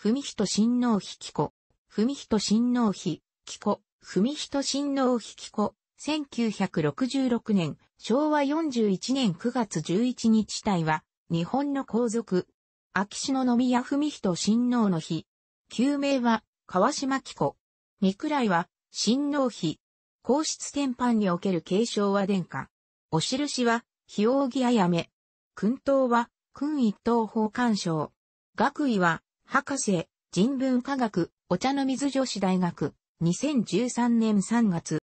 文人親王妃紀子、文人親王妃紀子、文人親王妃紀子、1966年、昭和41年9月11日隊は、日本の皇族、秋篠宮文人親王の日。旧名は、川島紀子。三位は、親王妃。皇室天般における継承は殿下。お印は、日扇あやめ。訓頭は、君一等法官賞。学位は、博士、人文科学、お茶の水女子大学、2013年3月。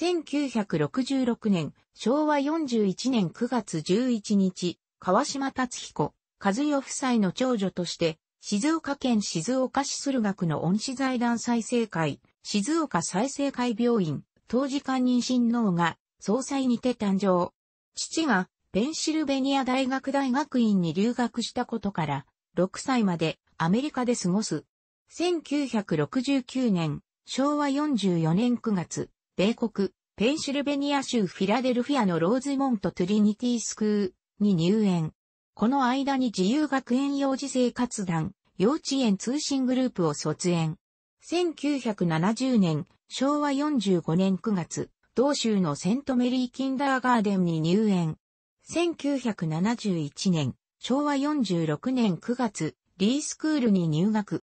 1966年、昭和41年9月11日、川島達彦、和代夫妻の長女として、静岡県静岡市駿学の恩師財団再生会、静岡再生会病院、当時官妊親王が、総裁にて誕生。父が、ペンシルベニア大学大学院に留学したことから、6歳までアメリカで過ごす。1969年、昭和44年9月、米国、ペンシルベニア州フィラデルフィアのローズモント・トゥリニティスクーに入園。この間に自由学園幼児生活団、幼稚園通信グループを卒園。1970年、昭和45年9月、同州のセントメリー・キンダーガーデンに入園。1971年、昭和46年9月、リースクールに入学。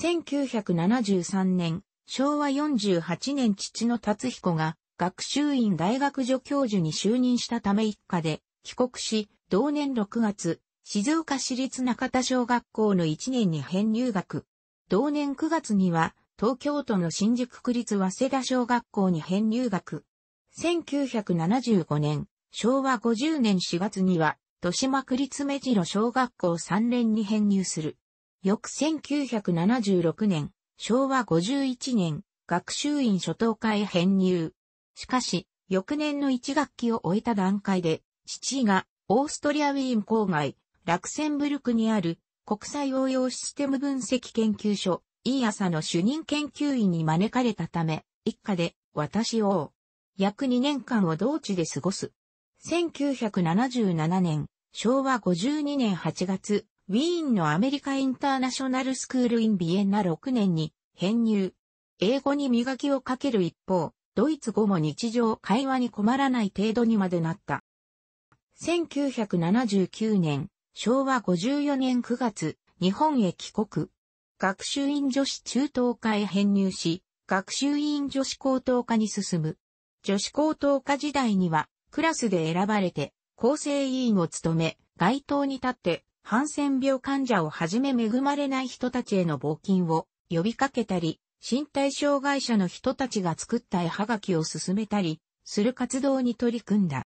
1973年、昭和48年父の達彦が学習院大学助教授に就任したため一家で帰国し、同年6月、静岡市立中田小学校の1年に編入学。同年9月には、東京都の新宿区立早稲田小学校に編入学。1975年、昭和50年4月には、豊島区立目白小学校3年に編入する。翌1976年、昭和51年、学習院初等科へ編入。しかし、翌年の1学期を終えた段階で、父がオーストリアウィーン郊外、ラクセンブルクにある国際応用システム分析研究所、イーアサの主任研究員に招かれたため、一家で私を約2年間を同地で過ごす。1977年、昭和52年8月、ウィーンのアメリカインターナショナルスクールインビエンナ6年に編入。英語に磨きをかける一方、ドイツ語も日常会話に困らない程度にまでなった。1979年、昭和54年9月、日本へ帰国。学習院女子中等科へ編入し、学習院女子高等科に進む。女子高等科時代には、クラスで選ばれて、厚生委員を務め、街頭に立って、ハンセン病患者をはじめ恵まれない人たちへの募金を呼びかけたり、身体障害者の人たちが作った絵はがきを進めたり、する活動に取り組んだ。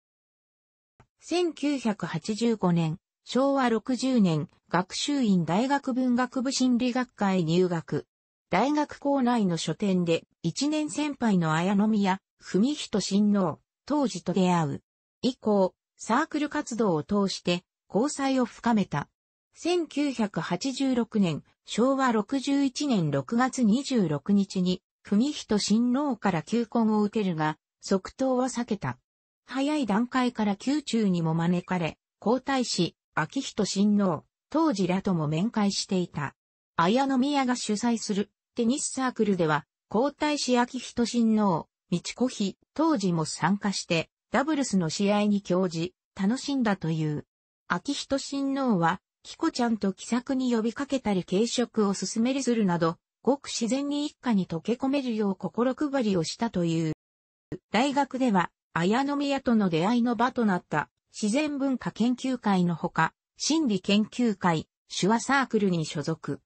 1985年、昭和60年、学習院大学文学部心理学科へ入学。大学校内の書店で、一年先輩の綾宮、文人親王、当時と出会う。以降、サークル活動を通して交際を深めた。1986年、昭和61年6月26日に、文人新郎から求婚を受けるが、即答は避けた。早い段階から宮中にも招かれ、皇太子、秋人新郎、当時らとも面会していた。綾宮が主催するテニスサークルでは、皇太子秋人新郎、道子妃、当時も参加して、ダブルスの試合に興じ、楽しんだという。秋人親王は、キコちゃんと気さくに呼びかけたり軽食を勧めりするなど、ごく自然に一家に溶け込めるよう心配りをしたという。大学では、綾宮との出会いの場となった自然文化研究会のほか、心理研究会、手話サークルに所属。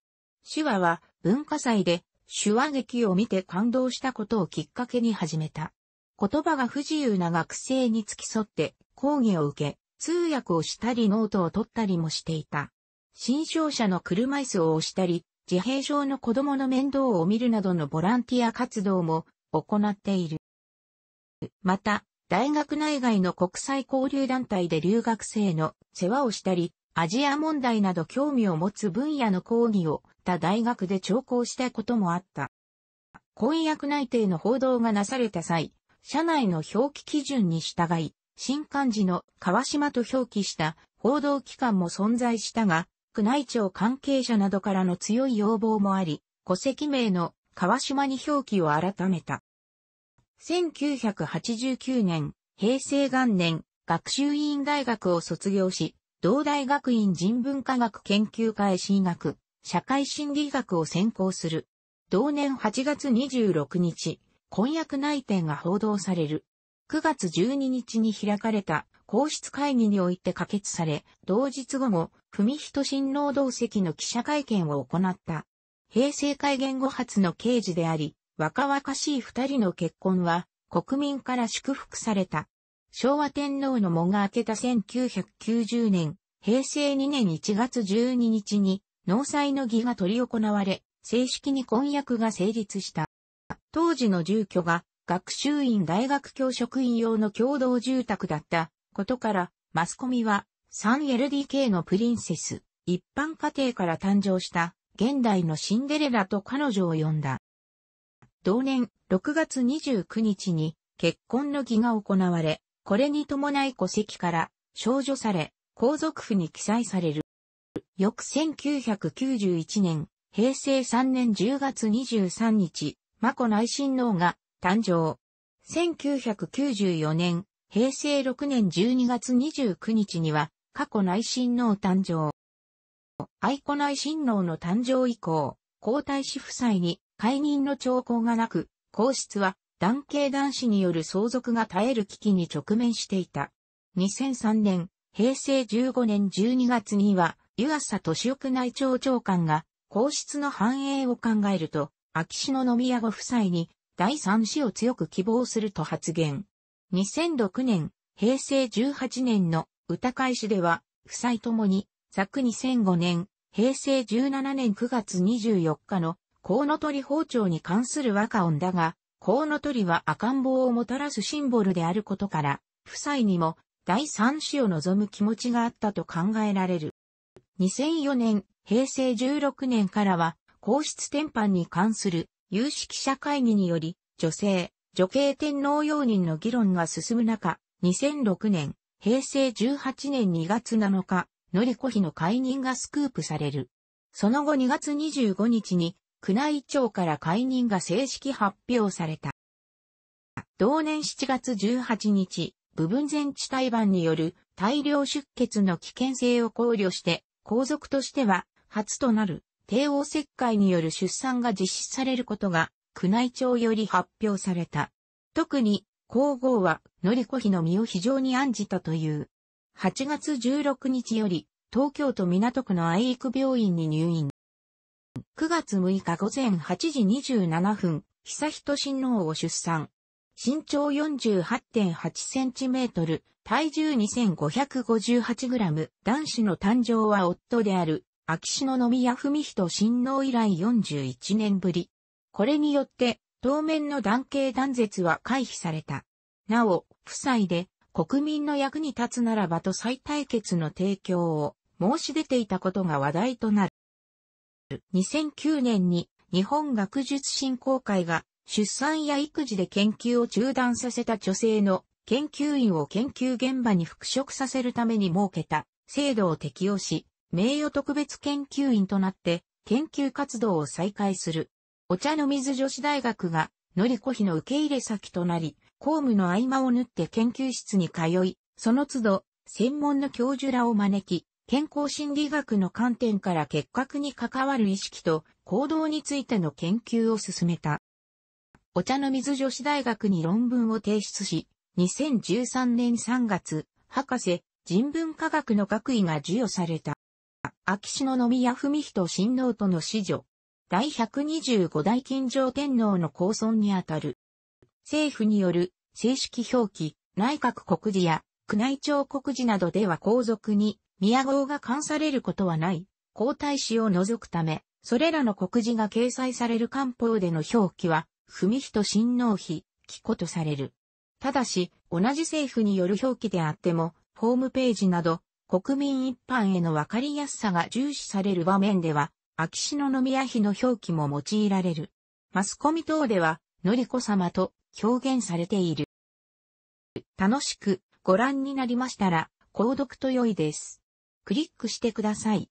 手話は文化祭で手話劇を見て感動したことをきっかけに始めた。言葉が不自由な学生に付き添って講義を受け、通訳をしたりノートを取ったりもしていた。新商社の車椅子を押したり、自閉症の子供の面倒を見るなどのボランティア活動も行っている。また、大学内外の国際交流団体で留学生の世話をしたり、アジア問題など興味を持つ分野の講義を他大学で聴講したこともあった。婚約内定の報道がなされた際、社内の表記基準に従い、新幹事の川島と表記した報道機関も存在したが、区内庁関係者などからの強い要望もあり、戸籍名の川島に表記を改めた。1989年、平成元年、学習委員大学を卒業し、同大学院人文科学研究会進学、社会心理学を専攻する。同年8月26日、婚約内定が報道される。9月12日に開かれた皇室会議において可決され、同日後も、文人新郎同席の記者会見を行った。平成改元後初の刑事であり、若々しい二人の結婚は国民から祝福された。昭和天皇の門が開けた1990年、平成2年1月12日に納采の儀が取り行われ、正式に婚約が成立した。当時の住居が学習院大学教職員用の共同住宅だったことから、マスコミは 3LDK のプリンセス、一般家庭から誕生した現代のシンデレラと彼女を呼んだ。同年6月29日に結婚の儀が行われ、これに伴い戸籍から少女され、皇族府に記載される。翌1991年、平成3年10月23日、真子内親王が誕生。1994年、平成6年12月29日には、過去内親王誕生。愛子内親王の誕生以降、皇太子夫妻に解任の兆候がなく、皇室は男系男子による相続が絶える危機に直面していた。2003年、平成15年12月には、湯浅敏夫内庁長官が皇室の繁栄を考えると、秋篠宮ご夫妻に第三子を強く希望すると発言。2006年、平成18年の歌会市では、夫妻ともに、昨2005年、平成17年9月24日のコウノトリ包丁に関する和歌音だが、コウノトリは赤ん坊をもたらすシンボルであることから、夫妻にも第三子を望む気持ちがあったと考えられる。2004年、平成16年からは、皇室典範に関する有識者会議により、女性、女系天皇容認の議論が進む中、2006年、平成18年2月7日、のりこ妃の解任がスクープされる。その後2月25日に、宮内庁から解任が正式発表された。同年7月18日、部分前置胎盤による大量出血の危険性を考慮して、皇族としては初となる帝王切開による出産が実施されることが、宮内庁より発表された。特に、皇后は、のりこ妃の身を非常に案じたという。8月16日より、東京都港区の愛育病院に入院。9月6日午前8時27分、久人親王を出産。身長48.8センチメートル、体重2558グラム。男子の誕生は夫である、秋篠宮文人親王以来41年ぶり。これによって、当面の男系断絶は回避された。なお、夫妻で国民の役に立つならばと再対決の提供を申し出ていたことが話題となる。2009年に日本学術振興会が出産や育児で研究を中断させた女性の研究員を研究現場に復職させるために設けた制度を適用し、名誉特別研究員となって研究活動を再開する。お茶の水女子大学が、のりこひの受け入れ先となり、公務の合間を縫って研究室に通い、その都度、専門の教授らを招き、健康心理学の観点から結核に関わる意識と行動についての研究を進めた。お茶の水女子大学に論文を提出し、2013年3月、博士、人文科学の学位が授与された。秋篠宮文人親王との子女。第125代金城天皇の皇孫にあたる。政府による正式表記、内閣告示や宮内庁告示などでは皇族に宮号が冠されることはない、皇太子を除くため、それらの告示が掲載される官報での表記は、文人親王妃、紀子とされる。ただし、同じ政府による表記であっても、ホームページなど、国民一般へのわかりやすさが重視される場面では、秋篠宮妃の表記も用いられる。マスコミ等では、のりこ様と表現されている。楽しくご覧になりましたら、購読と良いです。クリックしてください。